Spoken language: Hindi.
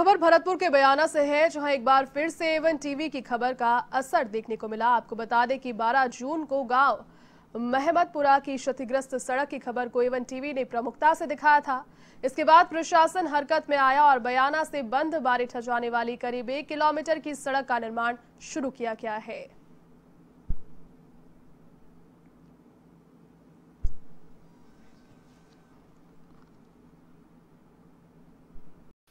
खबर भरतपुर के बयाना से है जहां एक बार फिर से एवन टीवी की खबर का असर देखने को मिला आपको बता दें कि 12 जून को गांव महमदपुरा की क्षतिग्रस्त सड़क की खबर को एवन टीवी ने प्रमुखता से दिखाया था इसके बाद प्रशासन हरकत में आया और बयाना से बंद बारिश जाने वाली करीब एक किलोमीटर की सड़क का निर्माण शुरू किया गया है